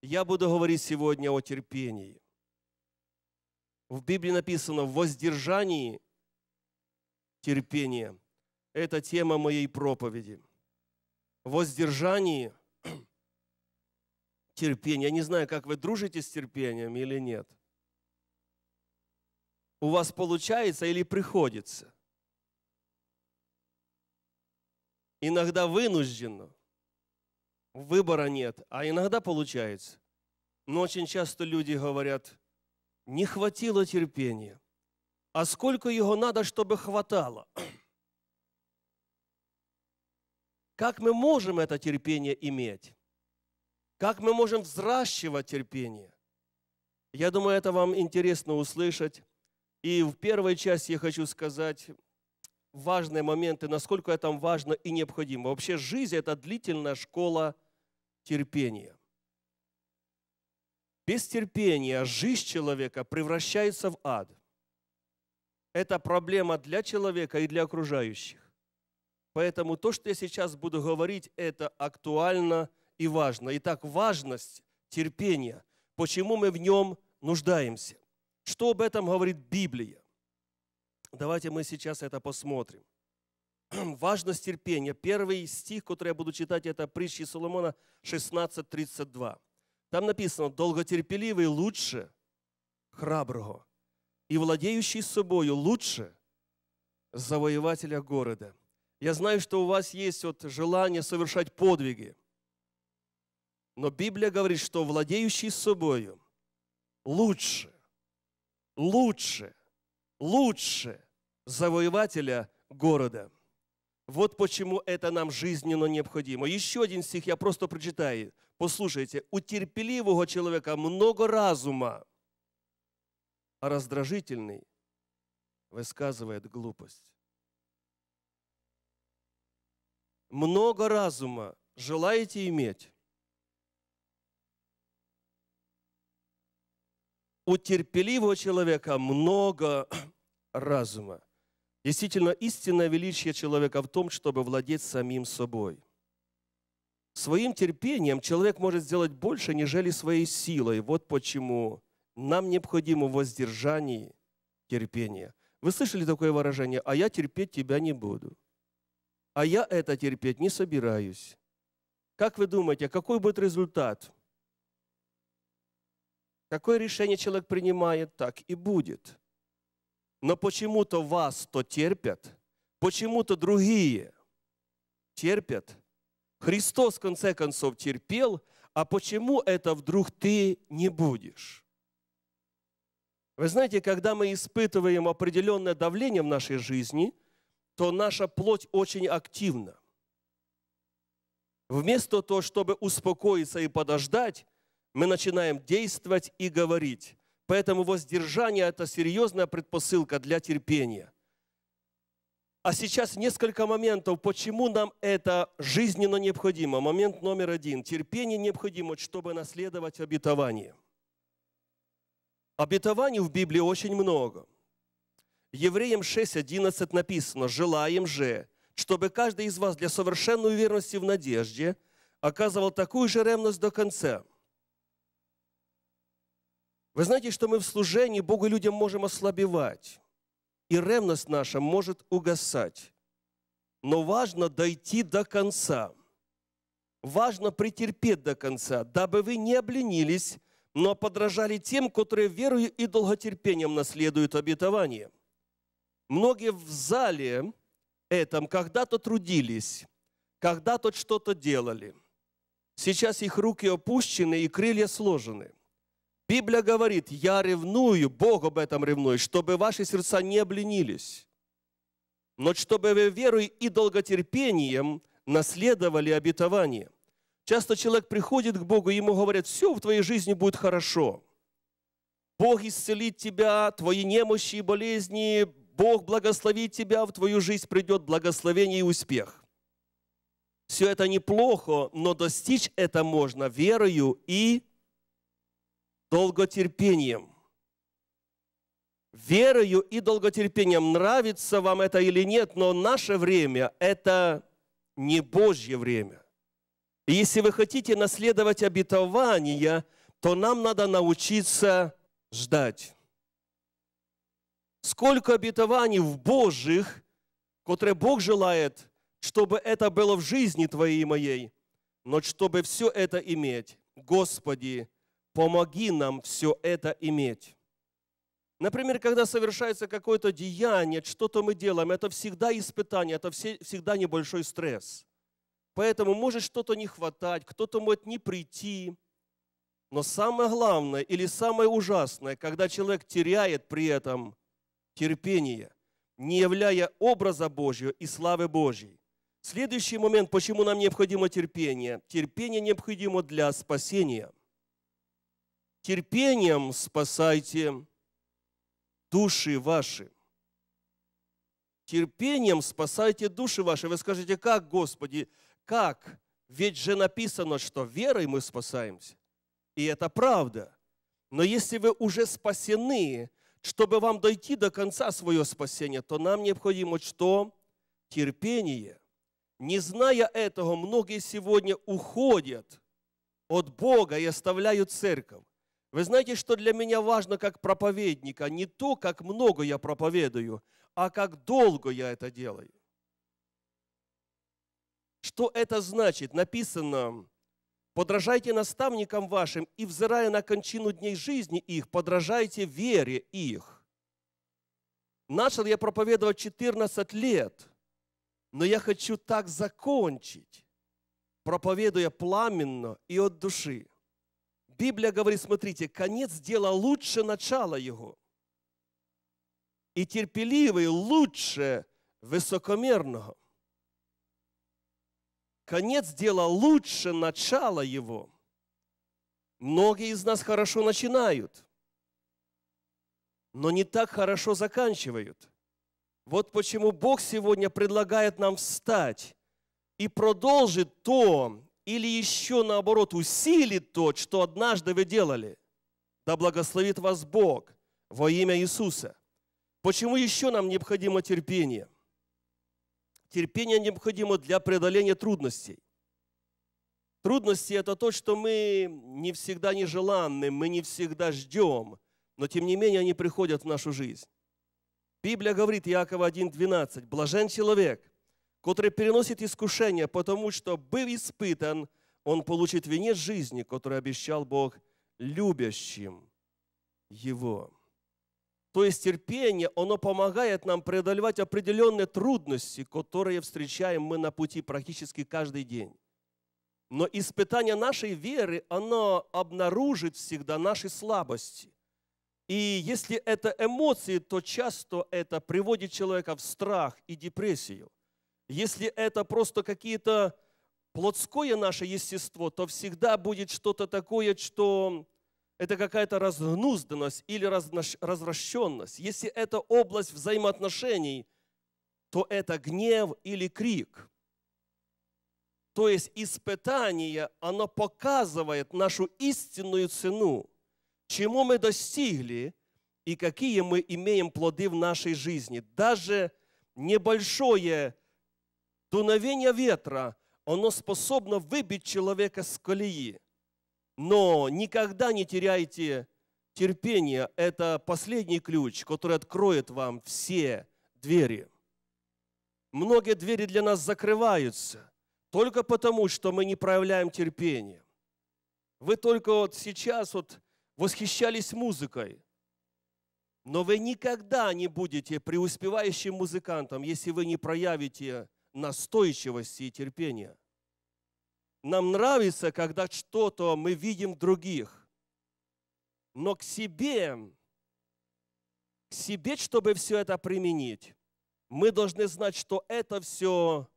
Я буду говорить сегодня о терпении. В Библии написано в воздержании терпение. Это тема моей проповеди. Воздержание терпения. Я не знаю, как вы дружите с терпением или нет. У вас получается или приходится? Иногда вынужденно выбора нет, а иногда получается. Но очень часто люди говорят, не хватило терпения. А сколько его надо, чтобы хватало? Как мы можем это терпение иметь? Как мы можем взращивать терпение? Я думаю, это вам интересно услышать. И в первой части я хочу сказать, важные моменты, насколько это важно и необходимо. Вообще жизнь – это длительная школа терпения. Без терпения жизнь человека превращается в ад. Это проблема для человека и для окружающих. Поэтому то, что я сейчас буду говорить, это актуально и важно. Итак, важность терпения. Почему мы в нем нуждаемся? Что об этом говорит Библия? Давайте мы сейчас это посмотрим. Важность терпения. Первый стих, который я буду читать, это притчи Соломона 16.32. Там написано, долготерпеливый лучше храброго и владеющий собою лучше завоевателя города. Я знаю, что у вас есть вот желание совершать подвиги, но Библия говорит, что владеющий собою лучше, лучше лучше завоевателя города. Вот почему это нам жизненно необходимо. Еще один стих я просто прочитаю. Послушайте, у терпеливого человека много разума, а раздражительный высказывает глупость. Много разума желаете иметь, у терпеливого человека много разума. Действительно, истинное величие человека в том, чтобы владеть самим собой. Своим терпением человек может сделать больше, нежели своей силой. Вот почему нам необходимо воздержание терпения. Вы слышали такое выражение? «А я терпеть тебя не буду». «А я это терпеть не собираюсь». Как вы думаете, а какой будет результат – Какое решение человек принимает, так и будет. Но почему-то вас то терпят, почему-то другие терпят. Христос, в конце концов, терпел, а почему это вдруг ты не будешь? Вы знаете, когда мы испытываем определенное давление в нашей жизни, то наша плоть очень активна. Вместо того, чтобы успокоиться и подождать, мы начинаем действовать и говорить. Поэтому воздержание – это серьезная предпосылка для терпения. А сейчас несколько моментов, почему нам это жизненно необходимо. Момент номер один. Терпение необходимо, чтобы наследовать обетование. Обетований в Библии очень много. Евреям 6.11 написано, «Желаем же, чтобы каждый из вас для совершенной уверенности в надежде оказывал такую же ревность до конца» Вы знаете, что мы в служении Богу и людям можем ослабевать, и ревность наша может угасать. Но важно дойти до конца. Важно претерпеть до конца, дабы вы не обленились, но подражали тем, которые верою и долготерпением наследуют обетование. Многие в зале этом когда-то трудились, когда-то что-то делали. Сейчас их руки опущены и крылья сложены. Библия говорит, я ревную, Бог об этом ревнует, чтобы ваши сердца не обленились, но чтобы вы верой и долготерпением наследовали обетование. Часто человек приходит к Богу, ему говорят, все в твоей жизни будет хорошо. Бог исцелит тебя, твои немощи и болезни, Бог благословит тебя, в твою жизнь придет благословение и успех. Все это неплохо, но достичь это можно верою и долготерпением. Верою и долготерпением, нравится вам это или нет, но наше время – это не Божье время. И если вы хотите наследовать обетование, то нам надо научиться ждать. Сколько обетований в Божьих, которые Бог желает, чтобы это было в жизни твоей и моей, но чтобы все это иметь, Господи, Помоги нам все это иметь. Например, когда совершается какое-то деяние, что-то мы делаем, это всегда испытание, это все, всегда небольшой стресс. Поэтому может что-то не хватать, кто-то может не прийти. Но самое главное или самое ужасное, когда человек теряет при этом терпение, не являя образа Божьего и славы Божьей. Следующий момент, почему нам необходимо терпение. Терпение необходимо для спасения – терпением спасайте души ваши. Терпением спасайте души ваши. Вы скажете, как, Господи, как? Ведь же написано, что верой мы спасаемся. И это правда. Но если вы уже спасены, чтобы вам дойти до конца свое спасение, то нам необходимо что? Терпение. Не зная этого, многие сегодня уходят от Бога и оставляют церковь. Вы знаете, что для меня важно как проповедника? Не то, как много я проповедую, а как долго я это делаю. Что это значит? Написано, подражайте наставникам вашим и, взирая на кончину дней жизни их, подражайте вере их. Начал я проповедовать 14 лет, но я хочу так закончить, проповедуя пламенно и от души. Библия говорит, смотрите, конец дела лучше начала его. И терпеливый лучше высокомерного. Конец дела лучше начала его. Многие из нас хорошо начинают, но не так хорошо заканчивают. Вот почему Бог сегодня предлагает нам встать и продолжить то, или еще наоборот усилит то, что однажды вы делали. Да благословит вас Бог во имя Иисуса. Почему еще нам необходимо терпение? Терпение необходимо для преодоления трудностей. Трудности – это то, что мы не всегда нежеланны, мы не всегда ждем, но тем не менее они приходят в нашу жизнь. Библия говорит, Иакова 1,12, «Блажен человек, который переносит искушение, потому что, был испытан, он получит венец жизни, который обещал Бог любящим его. То есть терпение, оно помогает нам преодолевать определенные трудности, которые встречаем мы на пути практически каждый день. Но испытание нашей веры, оно обнаружит всегда наши слабости. И если это эмоции, то часто это приводит человека в страх и депрессию. Если это просто какие-то плотское наше естество, то всегда будет что-то такое, что это какая-то разнузданность или развращенность. Если это область взаимоотношений, то это гнев или крик. То есть испытание, оно показывает нашу истинную цену, чему мы достигли и какие мы имеем плоды в нашей жизни. Даже небольшое дуновение ветра, оно способно выбить человека с колеи. Но никогда не теряйте терпения. Это последний ключ, который откроет вам все двери. Многие двери для нас закрываются только потому, что мы не проявляем терпения. Вы только вот сейчас вот восхищались музыкой, но вы никогда не будете преуспевающим музыкантом, если вы не проявите настойчивости и терпения. Нам нравится, когда что-то мы видим других, но к себе, к себе, чтобы все это применить, мы должны знать, что это все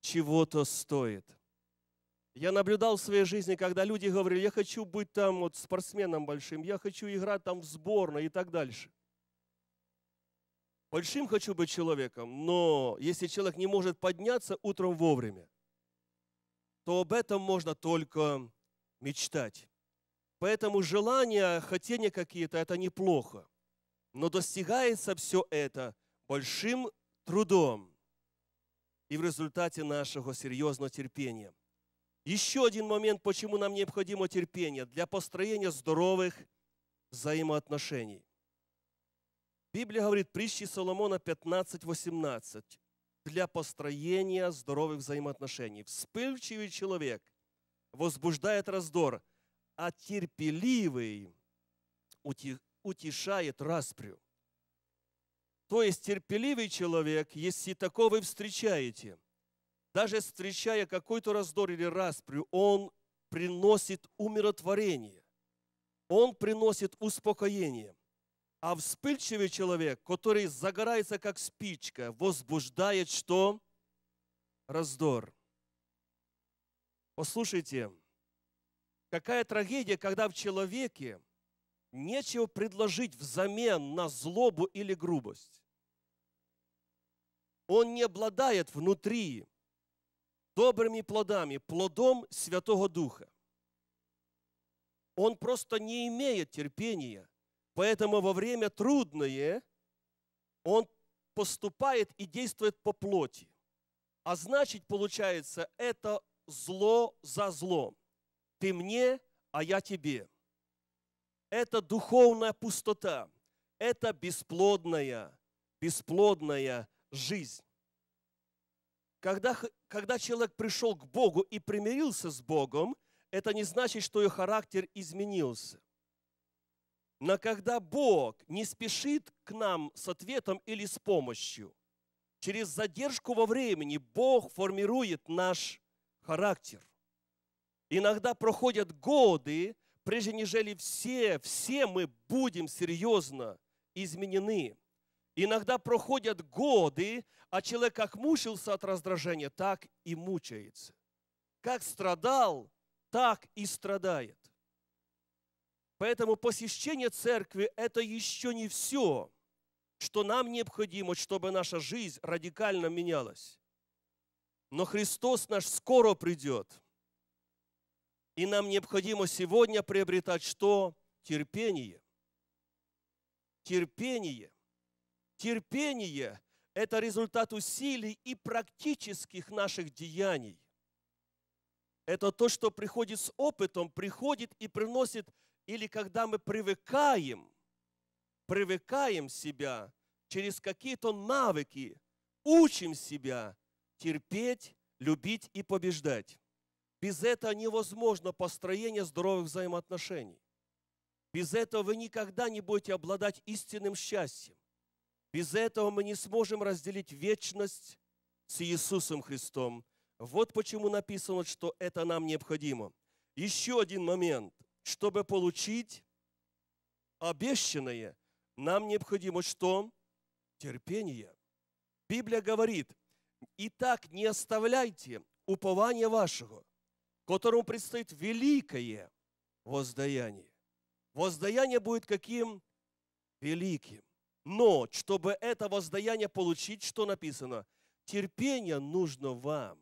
чего-то стоит. Я наблюдал в своей жизни, когда люди говорили, я хочу быть там вот спортсменом большим, я хочу играть там в сборной и так дальше большим хочу быть человеком, но если человек не может подняться утром вовремя, то об этом можно только мечтать. Поэтому желания, хотения какие-то – это неплохо. Но достигается все это большим трудом и в результате нашего серьезного терпения. Еще один момент, почему нам необходимо терпение для построения здоровых взаимоотношений. Библия говорит, притчи Соломона 15.18, для построения здоровых взаимоотношений. Вспыльчивый человек возбуждает раздор, а терпеливый утешает распрю. То есть терпеливый человек, если такого вы встречаете, даже встречая какой-то раздор или распрю, он приносит умиротворение, он приносит успокоение. А вспыльчивый человек, который загорается как спичка, возбуждает что? Раздор. Послушайте, какая трагедия, когда в человеке нечего предложить взамен на злобу или грубость. Он не обладает внутри добрыми плодами, плодом Святого Духа. Он просто не имеет терпения Поэтому во время трудное он поступает и действует по плоти. А значит, получается, это зло за зло. Ты мне, а я тебе. Это духовная пустота. Это бесплодная, бесплодная жизнь. Когда, когда человек пришел к Богу и примирился с Богом, это не значит, что ее характер изменился. Но когда Бог не спешит к нам с ответом или с помощью, через задержку во времени Бог формирует наш характер. Иногда проходят годы, прежде нежели все, все мы будем серьезно изменены. Иногда проходят годы, а человек как мучился от раздражения, так и мучается. Как страдал, так и страдает. Поэтому посещение церкви – это еще не все, что нам необходимо, чтобы наша жизнь радикально менялась. Но Христос наш скоро придет. И нам необходимо сегодня приобретать что? Терпение. Терпение. Терпение – это результат усилий и практических наших деяний. Это то, что приходит с опытом, приходит и приносит или когда мы привыкаем, привыкаем себя через какие-то навыки, учим себя терпеть, любить и побеждать. Без этого невозможно построение здоровых взаимоотношений. Без этого вы никогда не будете обладать истинным счастьем. Без этого мы не сможем разделить вечность с Иисусом Христом. Вот почему написано, что это нам необходимо. Еще один момент – чтобы получить обещанное, нам необходимо что? Терпение. Библия говорит, «Итак, не оставляйте упование вашего, которому предстоит великое воздаяние». Воздаяние будет каким? Великим. Но, чтобы это воздаяние получить, что написано? Терпение нужно вам,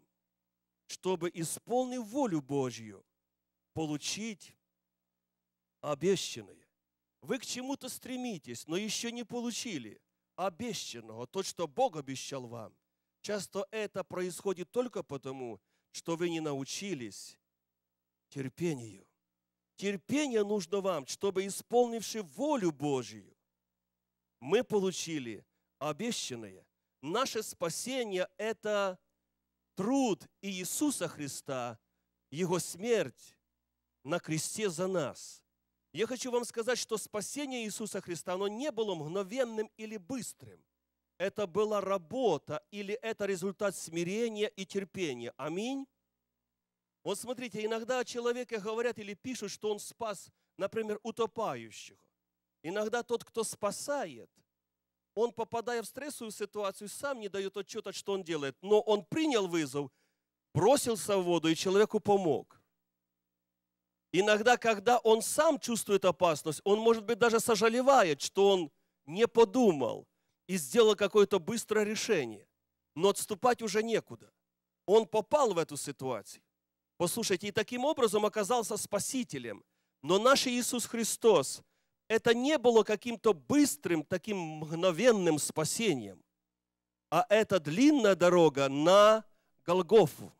чтобы, исполнив волю Божью, получить обещанное. Вы к чему-то стремитесь, но еще не получили обещанного, то, что Бог обещал вам. Часто это происходит только потому, что вы не научились терпению. Терпение нужно вам, чтобы, исполнивши волю Божию, мы получили обещанное. Наше спасение – это труд Иисуса Христа, Его смерть на кресте за нас – я хочу вам сказать, что спасение Иисуса Христа, оно не было мгновенным или быстрым. Это была работа или это результат смирения и терпения. Аминь. Вот смотрите, иногда о человеке говорят или пишут, что он спас, например, утопающего. Иногда тот, кто спасает, он, попадая в стрессовую ситуацию, сам не дает отчета, что он делает. Но он принял вызов, бросился в воду, и человеку помог. Иногда, когда он сам чувствует опасность, он, может быть, даже сожалевает, что он не подумал и сделал какое-то быстрое решение. Но отступать уже некуда. Он попал в эту ситуацию. Послушайте, и таким образом оказался спасителем. Но наш Иисус Христос, это не было каким-то быстрым, таким мгновенным спасением, а это длинная дорога на Голгофу.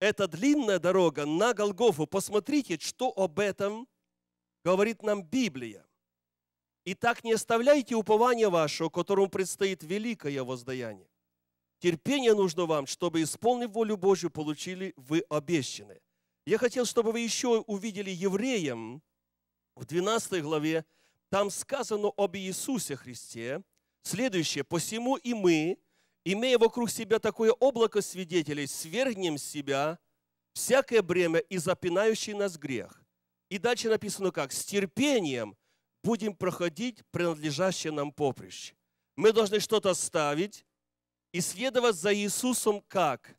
Это длинная дорога на Голгофу. Посмотрите, что об этом говорит нам Библия. Итак, не оставляйте упование вашего, которому предстоит великое воздаяние. Терпение нужно вам, чтобы, исполнив волю Божью, получили вы обещанное. Я хотел, чтобы вы еще увидели евреям в 12 главе, там сказано об Иисусе Христе, следующее, «Посему и мы, имея вокруг себя такое облако свидетелей, свергнем с себя всякое бремя и запинающий нас грех. И дальше написано как? С терпением будем проходить принадлежащее нам поприще. Мы должны что-то ставить и следовать за Иисусом как?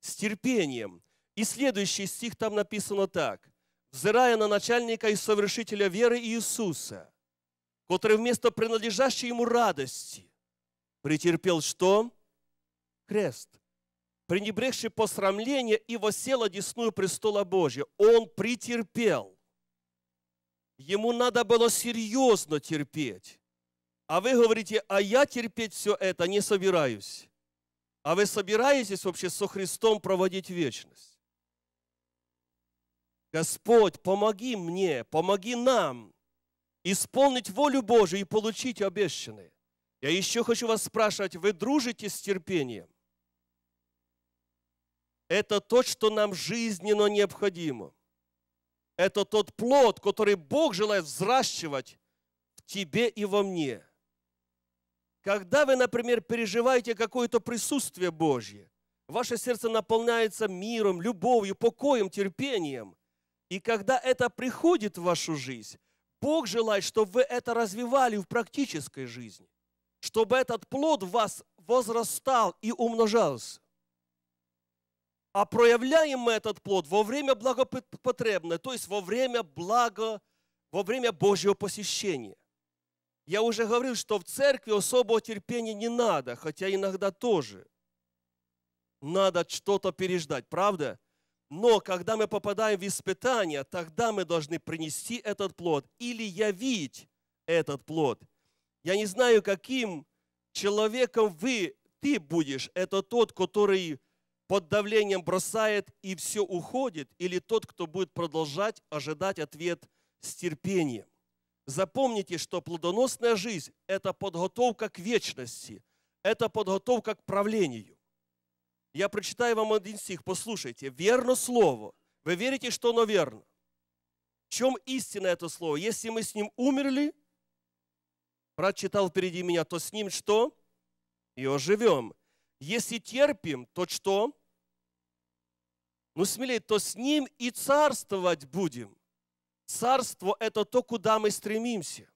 С терпением. И следующий стих там написано так. «Взирая на начальника и совершителя веры Иисуса, который вместо принадлежащей ему радости претерпел что? крест, пренебрегший посрамление и восел одесную престола Божия. Он претерпел. Ему надо было серьезно терпеть. А вы говорите, а я терпеть все это не собираюсь. А вы собираетесь вообще со Христом проводить вечность? Господь, помоги мне, помоги нам исполнить волю Божию и получить обещанные. Я еще хочу вас спрашивать, вы дружите с терпением? Это то, что нам жизненно необходимо. Это тот плод, который Бог желает взращивать в тебе и во мне. Когда вы, например, переживаете какое-то присутствие Божье, ваше сердце наполняется миром, любовью, покоем, терпением. И когда это приходит в вашу жизнь, Бог желает, чтобы вы это развивали в практической жизни, чтобы этот плод в вас возрастал и умножался. А проявляем мы этот плод во время благопотребное, то есть во время блага, во время Божьего посещения. Я уже говорил, что в церкви особого терпения не надо, хотя иногда тоже. Надо что-то переждать, правда? Но когда мы попадаем в испытание, тогда мы должны принести этот плод или явить этот плод. Я не знаю, каким человеком вы, ты будешь. Это тот, который под давлением бросает и все уходит, или тот, кто будет продолжать ожидать ответ с терпением. Запомните, что плодоносная жизнь – это подготовка к вечности, это подготовка к правлению. Я прочитаю вам один стих, послушайте. «Верно слово». Вы верите, что оно верно? В чем истина это слово? Если мы с ним умерли, брат читал впереди меня, то с ним что? И оживем. Если терпим, то что? Ну, смелее, то с Ним и царствовать будем. Царство – это то, куда мы стремимся.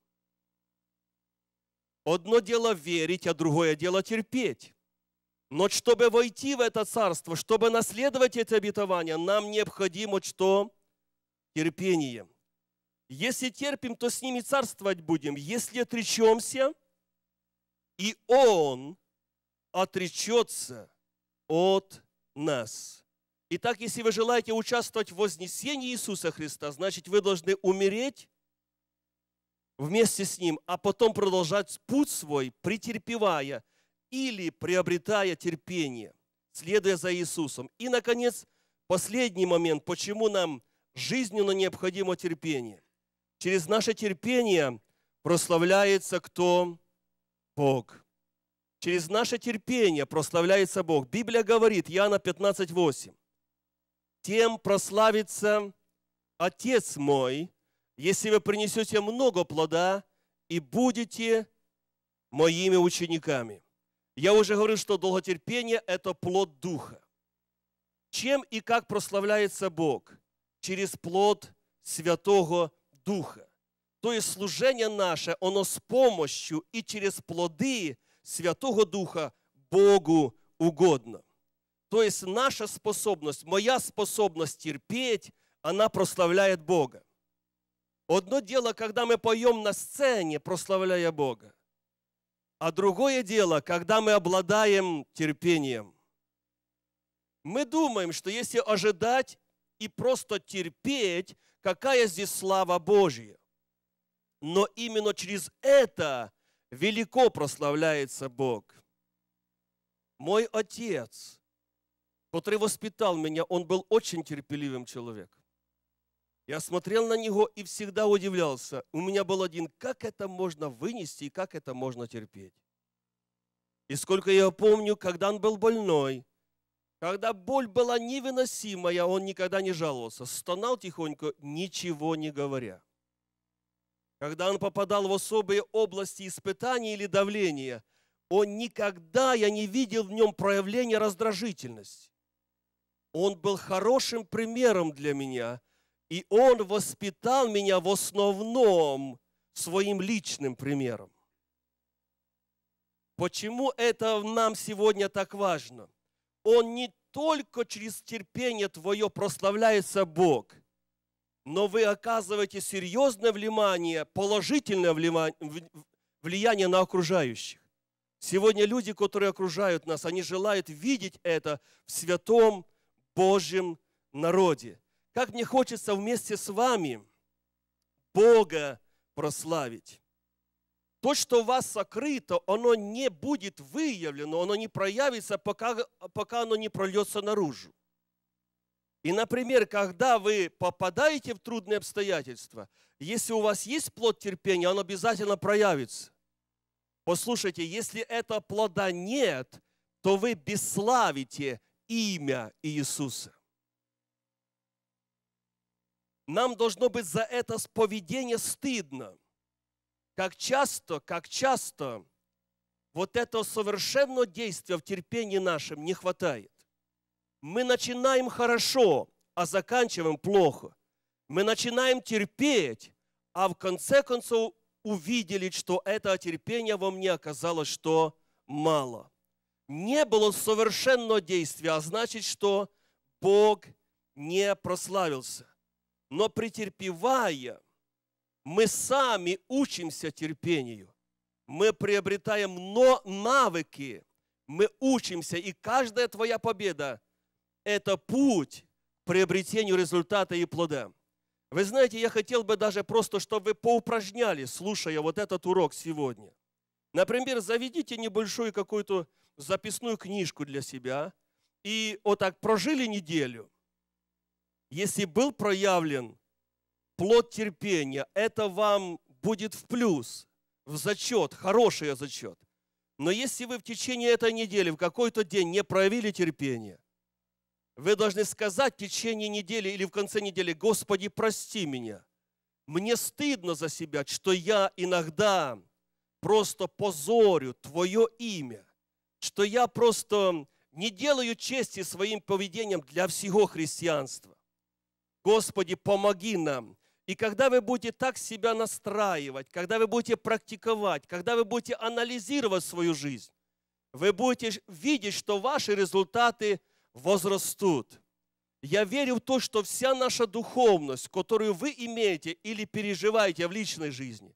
Одно дело верить, а другое дело терпеть. Но чтобы войти в это царство, чтобы наследовать эти обетования, нам необходимо что? Терпение. Если терпим, то с ними царствовать будем. Если отречемся, и Он отречется от нас. Итак, если вы желаете участвовать в вознесении Иисуса Христа, значит, вы должны умереть вместе с Ним, а потом продолжать путь свой, претерпевая или приобретая терпение, следуя за Иисусом. И, наконец, последний момент, почему нам жизненно необходимо терпение. Через наше терпение прославляется кто? Бог. Через наше терпение прославляется Бог. Библия говорит, Иоанна 15:8, «Тем прославится Отец мой, если вы принесете много плода и будете моими учениками». Я уже говорю, что долготерпение – это плод Духа. Чем и как прославляется Бог? Через плод Святого Духа. То есть служение наше, оно с помощью и через плоды – Святого Духа Богу угодно. То есть наша способность, моя способность терпеть, она прославляет Бога. Одно дело, когда мы поем на сцене, прославляя Бога. А другое дело, когда мы обладаем терпением. Мы думаем, что если ожидать и просто терпеть, какая здесь слава Божья. Но именно через это велико прославляется Бог. Мой отец, который воспитал меня, он был очень терпеливым человеком. Я смотрел на него и всегда удивлялся. У меня был один, как это можно вынести и как это можно терпеть. И сколько я помню, когда он был больной, когда боль была невыносимая, он никогда не жаловался, стонал тихонько, ничего не говоря. Когда он попадал в особые области испытаний или давления, он никогда, я не видел в нем проявления раздражительности. Он был хорошим примером для меня, и он воспитал меня в основном своим личным примером. Почему это нам сегодня так важно? Он не только через терпение твое прославляется Бог – но вы оказываете серьезное влияние, положительное влияние на окружающих. Сегодня люди, которые окружают нас, они желают видеть это в святом Божьем народе. Как мне хочется вместе с вами Бога прославить. То, что у вас сокрыто, оно не будет выявлено, оно не проявится, пока, пока оно не прольется наружу. И, например, когда вы попадаете в трудные обстоятельства, если у вас есть плод терпения, он обязательно проявится. Послушайте, если этого плода нет, то вы бесславите имя Иисуса. Нам должно быть за это поведение стыдно. Как часто, как часто вот этого совершенного действия в терпении нашем не хватает. Мы начинаем хорошо, а заканчиваем плохо. Мы начинаем терпеть, а в конце концов увидели, что это терпение во мне оказалось, что мало. Не было совершенного действия, а значит, что Бог не прославился. Но претерпевая, мы сами учимся терпению. Мы приобретаем но навыки, мы учимся, и каждая твоя победа – это путь к приобретению результата и плода. Вы знаете, я хотел бы даже просто, чтобы вы поупражняли, слушая вот этот урок сегодня. Например, заведите небольшую какую-то записную книжку для себя и вот так прожили неделю. Если был проявлен плод терпения, это вам будет в плюс, в зачет, хороший зачет. Но если вы в течение этой недели в какой-то день не проявили терпение, вы должны сказать в течение недели или в конце недели, Господи, прости меня. Мне стыдно за себя, что я иногда просто позорю Твое имя, что я просто не делаю чести своим поведением для всего христианства. Господи, помоги нам. И когда вы будете так себя настраивать, когда вы будете практиковать, когда вы будете анализировать свою жизнь, вы будете видеть, что ваши результаты – возрастут. Я верю в то, что вся наша духовность, которую вы имеете или переживаете в личной жизни,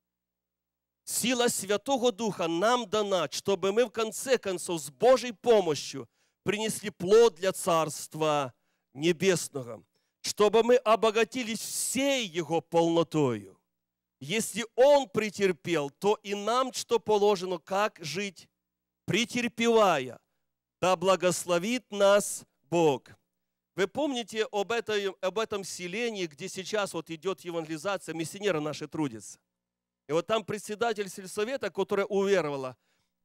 сила Святого Духа нам дана, чтобы мы в конце концов с Божьей помощью принесли плод для Царства Небесного, чтобы мы обогатились всей Его полнотою. Если Он претерпел, то и нам что положено, как жить, претерпевая – да благословит нас Бог. Вы помните об, этой, об этом селении, где сейчас вот идет евангелизация, миссионеры наши трудятся. И вот там председатель сельсовета, которая уверовала,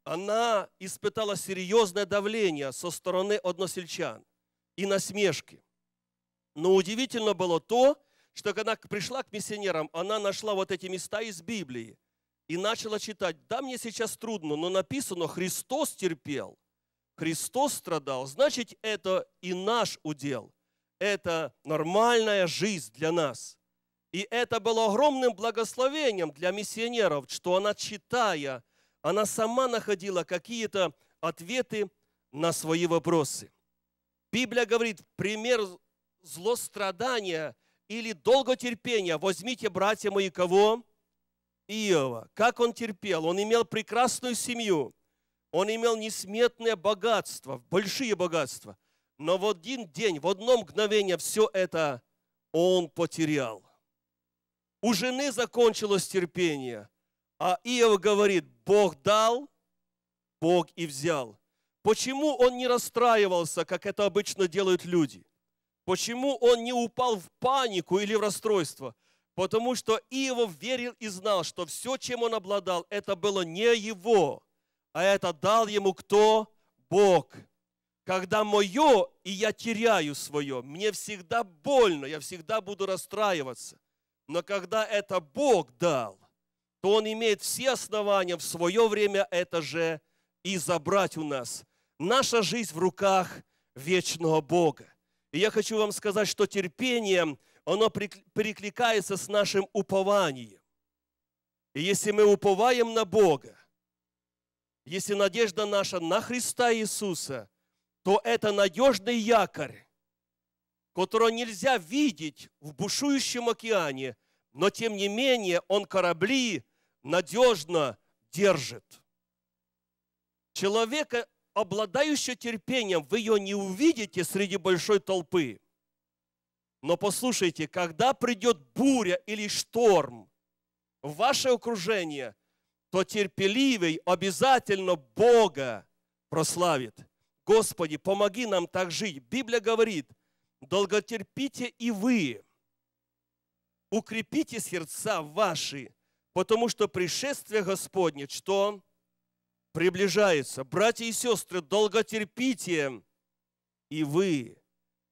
она испытала серьезное давление со стороны односельчан и насмешки. Но удивительно было то, что когда пришла к миссионерам, она нашла вот эти места из Библии и начала читать. Да, мне сейчас трудно, но написано, Христос терпел – Христос страдал, значит, это и наш удел. Это нормальная жизнь для нас. И это было огромным благословением для миссионеров, что она, читая, она сама находила какие-то ответы на свои вопросы. Библия говорит, пример злострадания или долготерпения. Возьмите, братья мои, кого? Иова. Как он терпел? Он имел прекрасную семью – он имел несметное богатство, большие богатства. Но в один день, в одно мгновение все это он потерял. У жены закончилось терпение. А Иов говорит, Бог дал, Бог и взял. Почему он не расстраивался, как это обычно делают люди? Почему он не упал в панику или в расстройство? Потому что Иов верил и знал, что все, чем он обладал, это было не его а это дал ему кто? Бог. Когда мое, и я теряю свое, мне всегда больно, я всегда буду расстраиваться. Но когда это Бог дал, то Он имеет все основания в свое время это же и забрать у нас. Наша жизнь в руках вечного Бога. И я хочу вам сказать, что терпение, оно перекликается с нашим упованием. И если мы уповаем на Бога, если надежда наша на Христа Иисуса, то это надежный якорь, которого нельзя видеть в бушующем океане, но тем не менее он корабли надежно держит. Человека, обладающего терпением, вы ее не увидите среди большой толпы. Но послушайте, когда придет буря или шторм в ваше окружение, то терпеливый обязательно Бога прославит. Господи, помоги нам так жить. Библия говорит, долготерпите и вы, укрепите сердца ваши, потому что пришествие Господне, что приближается. Братья и сестры, долготерпите и вы.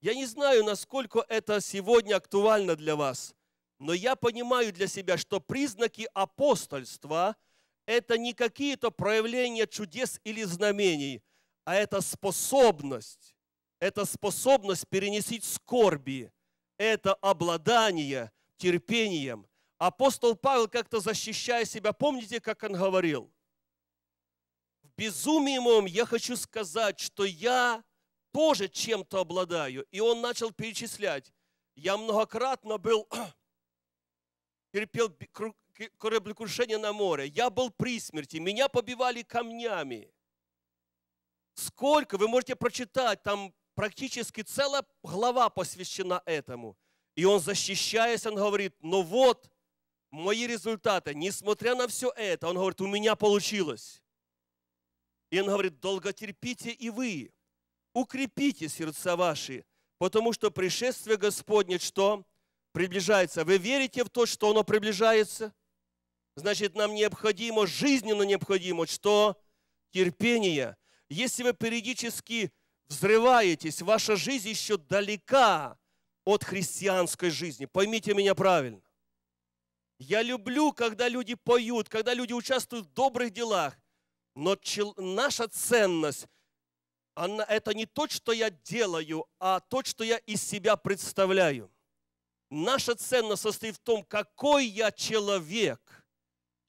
Я не знаю, насколько это сегодня актуально для вас, но я понимаю для себя, что признаки апостольства – это не какие-то проявления чудес или знамений, а это способность, это способность переносить скорби, это обладание терпением. Апостол Павел как-то защищая себя, помните, как он говорил? В безумии моем я хочу сказать, что я тоже чем-то обладаю. И он начал перечислять. Я многократно был, терпел кораблекрушение на море. Я был при смерти, меня побивали камнями. Сколько, вы можете прочитать, там практически целая глава посвящена этому. И он, защищаясь, он говорит, но «Ну вот мои результаты, несмотря на все это, он говорит, у меня получилось. И он говорит, долготерпите и вы, укрепите сердца ваши, потому что пришествие Господне что? Приближается. Вы верите в то, что оно приближается? Значит, нам необходимо, жизненно необходимо, что? Терпение. Если вы периодически взрываетесь, ваша жизнь еще далека от христианской жизни. Поймите меня правильно. Я люблю, когда люди поют, когда люди участвуют в добрых делах. Но чел... наша ценность, она, это не то, что я делаю, а то, что я из себя представляю. Наша ценность состоит в том, какой я человек –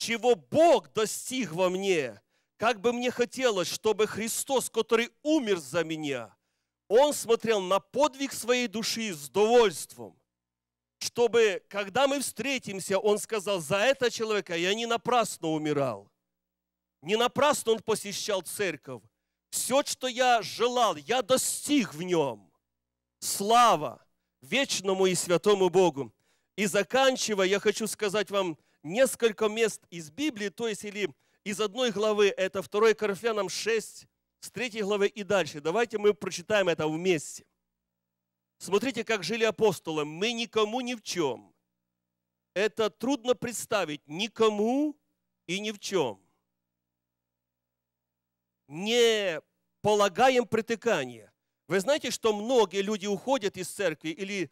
чего Бог достиг во мне, как бы мне хотелось, чтобы Христос, который умер за меня, Он смотрел на подвиг своей души с довольством, чтобы, когда мы встретимся, Он сказал, за это человека я не напрасно умирал, не напрасно Он посещал церковь, все, что я желал, я достиг в Нем. Слава вечному и святому Богу. И заканчивая, я хочу сказать вам – несколько мест из Библии, то есть или из одной главы, это 2 Коринфянам 6, с 3 главы и дальше. Давайте мы прочитаем это вместе. Смотрите, как жили апостолы. Мы никому ни в чем. Это трудно представить никому и ни в чем. Не полагаем притыкание. Вы знаете, что многие люди уходят из церкви или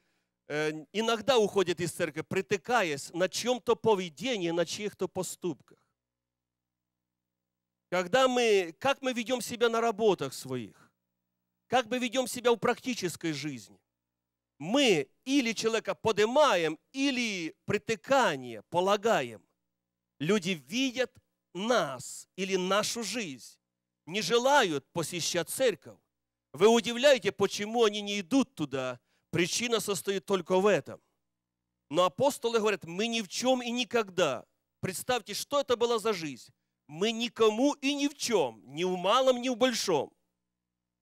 Э, иногда уходят из церкви, притыкаясь на чьем-то поведении, на чьих-то поступках. Когда мы, как мы ведем себя на работах своих, как мы ведем себя в практической жизни, мы или человека поднимаем, или притыкание полагаем. Люди видят нас или нашу жизнь, не желают посещать церковь. Вы удивляете, почему они не идут туда, Причина состоит только в этом. Но апостолы говорят, мы ни в чем и никогда. Представьте, что это была за жизнь. Мы никому и ни в чем, ни в малом, ни в большом.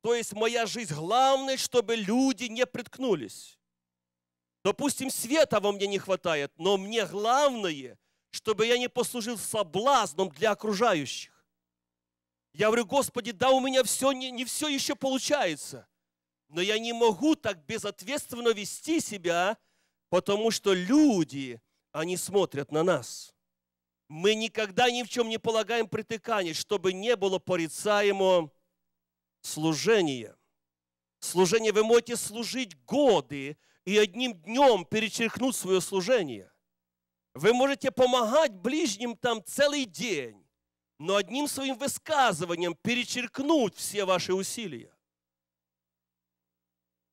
То есть моя жизнь, главная, чтобы люди не приткнулись. Допустим, света во мне не хватает, но мне главное, чтобы я не послужил соблазном для окружающих. Я говорю, Господи, да у меня все, не, не все еще получается – но я не могу так безответственно вести себя, потому что люди, они смотрят на нас. Мы никогда ни в чем не полагаем притыкание, чтобы не было порицаемо служение. Служение вы можете служить годы и одним днем перечеркнуть свое служение. Вы можете помогать ближним там целый день, но одним своим высказыванием перечеркнуть все ваши усилия.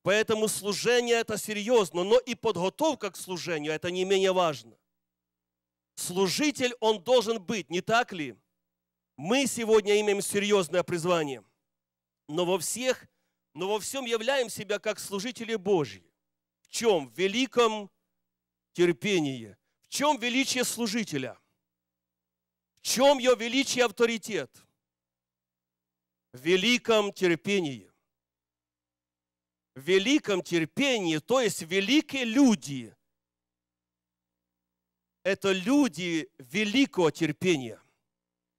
Поэтому служение это серьезно, но и подготовка к служению это не менее важно. Служитель он должен быть, не так ли? Мы сегодня имеем серьезное призвание, но во всех, но во всем являем себя как служители Божьи. В чем? В великом терпении. В чем величие служителя? В чем ее величие авторитет? В великом терпении великом терпении, то есть великие люди, это люди великого терпения.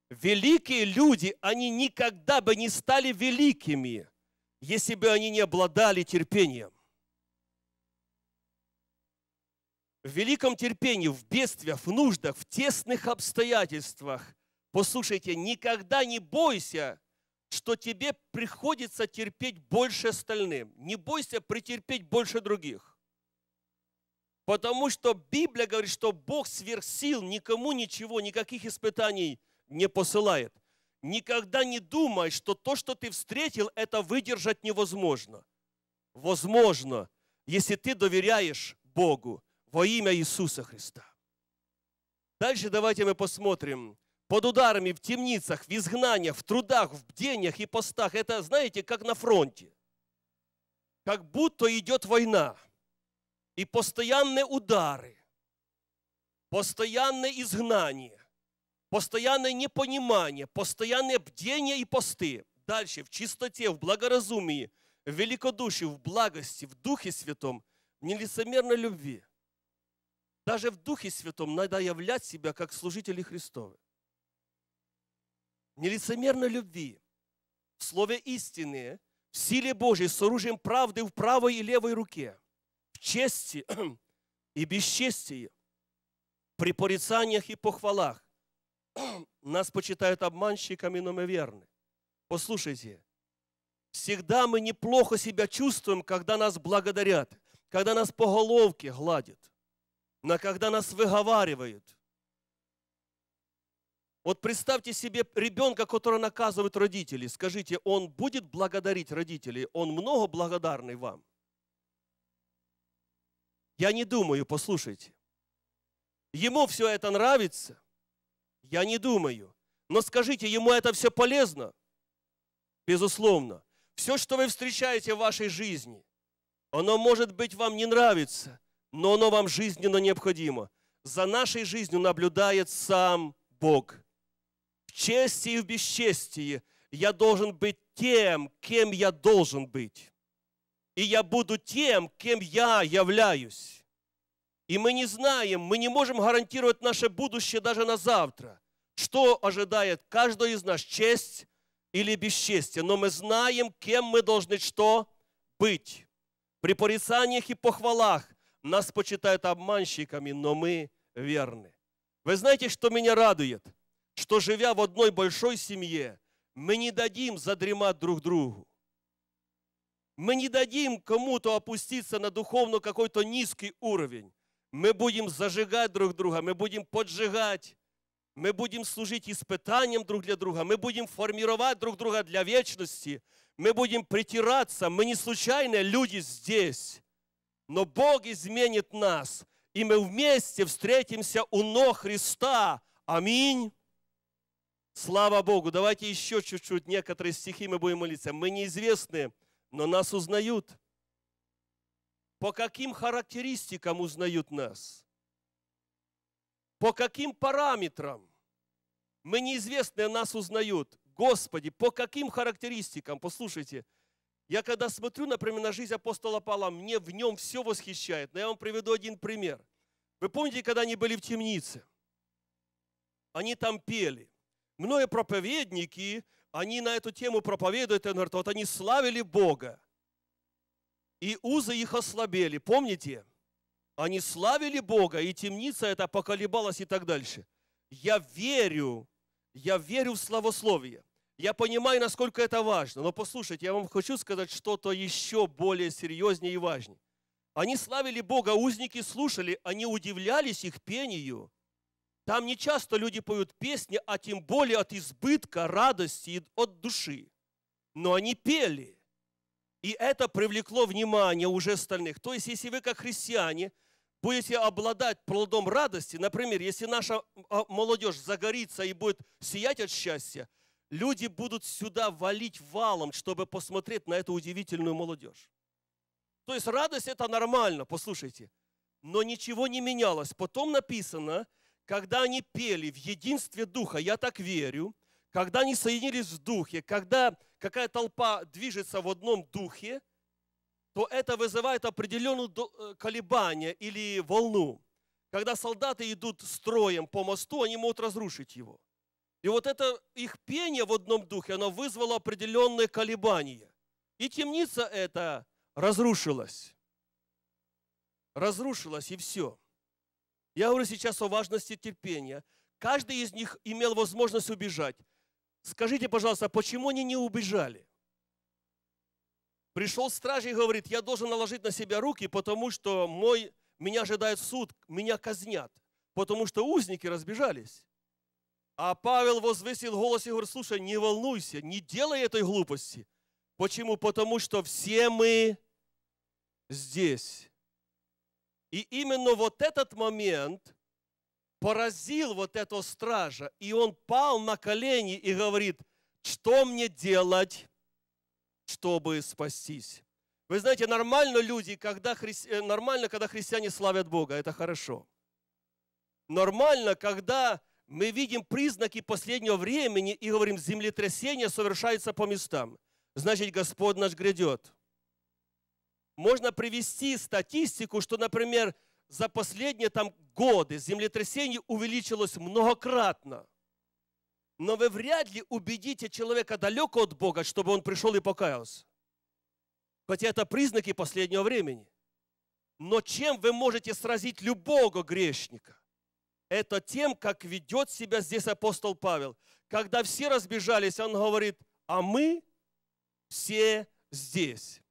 Великие люди, они никогда бы не стали великими, если бы они не обладали терпением. В великом терпении, в бедствиях, в нуждах, в тесных обстоятельствах, послушайте, никогда не бойся что тебе приходится терпеть больше остальным. Не бойся претерпеть больше других. Потому что Библия говорит, что Бог сверх сил никому ничего, никаких испытаний не посылает. Никогда не думай, что то, что ты встретил, это выдержать невозможно. Возможно, если ты доверяешь Богу во имя Иисуса Христа. Дальше давайте мы посмотрим под ударами в темницах, в изгнаниях, в трудах, в бдениях и постах. Это, знаете, как на фронте. Как будто идет война. И постоянные удары, постоянное изгнание, постоянное непонимание, постоянное бдение и посты. Дальше, в чистоте, в благоразумии, в великодушии, в благости, в Духе Святом, в нелицемерной любви. Даже в Духе Святом надо являть себя как служители Христовы нелицемерной любви, в слове истины, в силе Божьей, с оружием правды в правой и левой руке, в чести и бесчестии, при порицаниях и похвалах. Нас почитают обманщиками, но мы верны. Послушайте, всегда мы неплохо себя чувствуем, когда нас благодарят, когда нас по головке гладят, но когда нас выговаривают, вот представьте себе ребенка, который наказывает родителей. Скажите, он будет благодарить родителей? Он много благодарный вам? Я не думаю, послушайте. Ему все это нравится? Я не думаю. Но скажите, ему это все полезно? Безусловно. Все, что вы встречаете в вашей жизни, оно, может быть, вам не нравится, но оно вам жизненно необходимо. За нашей жизнью наблюдает сам Бог чести и в бесчестии, я должен быть тем, кем я должен быть. И я буду тем, кем я являюсь. И мы не знаем, мы не можем гарантировать наше будущее даже на завтра. Что ожидает каждого из нас, честь или бесчестие. Но мы знаем, кем мы должны что быть. При порицаниях и похвалах нас почитают обманщиками, но мы верны. Вы знаете, что меня радует? что живя в одной большой семье, мы не дадим задремать друг другу. Мы не дадим кому-то опуститься на духовно какой-то низкий уровень. Мы будем зажигать друг друга, мы будем поджигать, мы будем служить испытанием друг для друга, мы будем формировать друг друга для вечности, мы будем притираться. Мы не случайные люди здесь, но Бог изменит нас, и мы вместе встретимся у ног Христа. Аминь. Слава Богу! Давайте еще чуть-чуть некоторые стихи мы будем молиться. Мы неизвестны, но нас узнают. По каким характеристикам узнают нас? По каким параметрам? Мы неизвестные, а нас узнают. Господи, по каким характеристикам? Послушайте, я когда смотрю, например, на жизнь апостола Павла, мне в нем все восхищает. Но я вам приведу один пример. Вы помните, когда они были в темнице? Они там пели. Многие проповедники, они на эту тему проповедуют, и говорят, вот они славили Бога, и узы их ослабели. Помните? Они славили Бога, и темница эта поколебалась и так дальше. Я верю, я верю в славословие. Я понимаю, насколько это важно. Но послушайте, я вам хочу сказать что-то еще более серьезнее и важнее. Они славили Бога, узники слушали, они удивлялись их пению – там не часто люди поют песни, а тем более от избытка, радости и от души. Но они пели. И это привлекло внимание уже остальных. То есть, если вы, как христиане, будете обладать плодом радости, например, если наша а, молодежь загорится и будет сиять от счастья, люди будут сюда валить валом, чтобы посмотреть на эту удивительную молодежь. То есть радость – это нормально, послушайте. Но ничего не менялось. Потом написано – когда они пели в единстве Духа, я так верю, когда они соединились в Духе, когда какая толпа движется в одном Духе, то это вызывает определенную э, колебание или волну. Когда солдаты идут строем по мосту, они могут разрушить его. И вот это их пение в одном духе, оно вызвало определенное колебание, И темница эта разрушилась. Разрушилась, и все. Я говорю сейчас о важности терпения. Каждый из них имел возможность убежать. Скажите, пожалуйста, почему они не убежали? Пришел страж и говорит, я должен наложить на себя руки, потому что мой, меня ожидает суд, меня казнят, потому что узники разбежались. А Павел возвысил голос и говорит, слушай, не волнуйся, не делай этой глупости. Почему? Потому что все мы здесь. И именно вот этот момент поразил вот этого стража, и он пал на колени и говорит, что мне делать, чтобы спастись? Вы знаете, нормально люди, когда христи... Э, нормально, когда христиане славят Бога, это хорошо. Нормально, когда мы видим признаки последнего времени и говорим, землетрясение совершается по местам. Значит, Господь наш грядет. Можно привести статистику, что, например, за последние там годы землетрясений увеличилось многократно. Но вы вряд ли убедите человека далеко от Бога, чтобы он пришел и покаялся. Хотя это признаки последнего времени. Но чем вы можете сразить любого грешника? Это тем, как ведет себя здесь апостол Павел. Когда все разбежались, он говорит, а мы все здесь.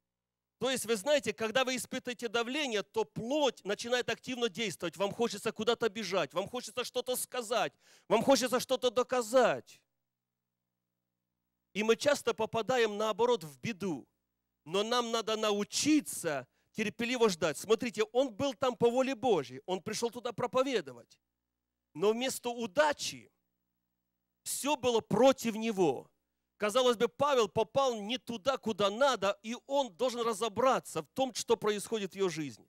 То есть, вы знаете, когда вы испытываете давление, то плоть начинает активно действовать. Вам хочется куда-то бежать, вам хочется что-то сказать, вам хочется что-то доказать. И мы часто попадаем, наоборот, в беду. Но нам надо научиться терпеливо ждать. Смотрите, он был там по воле Божьей, он пришел туда проповедовать. Но вместо удачи все было против него – Казалось бы, Павел попал не туда, куда надо, и он должен разобраться в том, что происходит в ее жизни.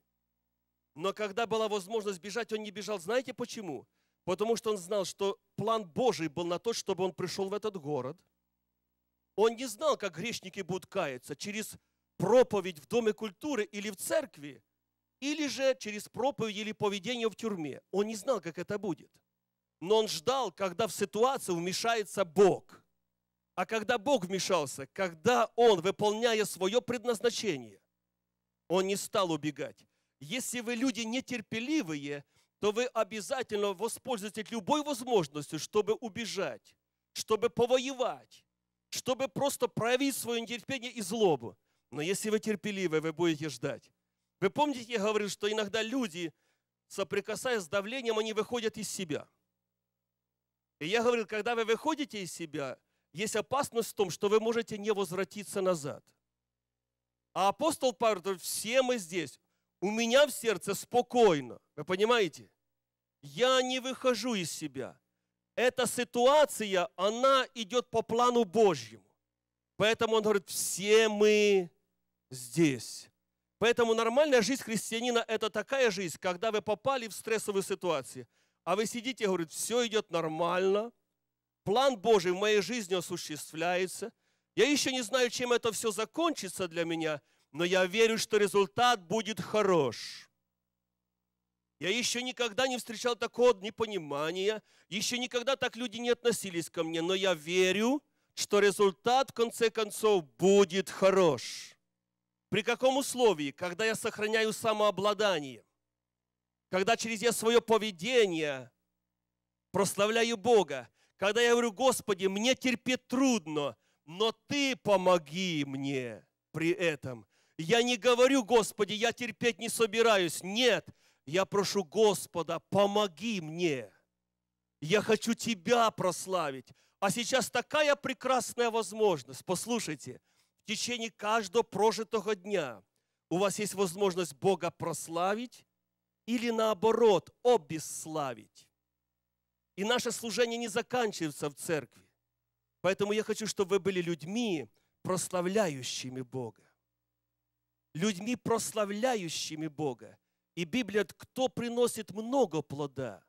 Но когда была возможность бежать, он не бежал. Знаете почему? Потому что он знал, что план Божий был на то, чтобы он пришел в этот город. Он не знал, как грешники будут каяться, через проповедь в Доме культуры или в церкви, или же через проповедь или поведение в тюрьме. Он не знал, как это будет. Но он ждал, когда в ситуацию вмешается Бог – а когда Бог вмешался, когда Он, выполняя свое предназначение, Он не стал убегать. Если вы люди нетерпеливые, то вы обязательно воспользуетесь любой возможностью, чтобы убежать, чтобы повоевать, чтобы просто проявить свое нетерпение и злобу. Но если вы терпеливы, вы будете ждать. Вы помните, я говорил, что иногда люди, соприкасаясь с давлением, они выходят из себя. И я говорил, когда вы выходите из себя, есть опасность в том, что вы можете не возвратиться назад. А апостол Павел говорит, все мы здесь. У меня в сердце спокойно. Вы понимаете? Я не выхожу из себя. Эта ситуация, она идет по плану Божьему. Поэтому он говорит, все мы здесь. Поэтому нормальная жизнь христианина – это такая жизнь, когда вы попали в стрессовые ситуации, а вы сидите и говорите, все идет нормально – План Божий в моей жизни осуществляется. Я еще не знаю, чем это все закончится для меня, но я верю, что результат будет хорош. Я еще никогда не встречал такого непонимания, еще никогда так люди не относились ко мне, но я верю, что результат в конце концов будет хорош. При каком условии? Когда я сохраняю самообладание, когда через я свое поведение прославляю Бога, когда я говорю, Господи, мне терпеть трудно, но Ты помоги мне при этом. Я не говорю, Господи, я терпеть не собираюсь. Нет, я прошу Господа, помоги мне. Я хочу Тебя прославить. А сейчас такая прекрасная возможность. Послушайте, в течение каждого прожитого дня у вас есть возможность Бога прославить или наоборот, обесславить. И наше служение не заканчивается в церкви. Поэтому я хочу, чтобы вы были людьми, прославляющими Бога. Людьми, прославляющими Бога. И Библия, кто приносит много плода,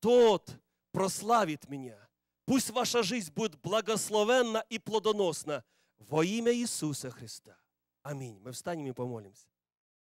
тот прославит меня. Пусть ваша жизнь будет благословенна и плодоносна во имя Иисуса Христа. Аминь. Мы встанем и помолимся.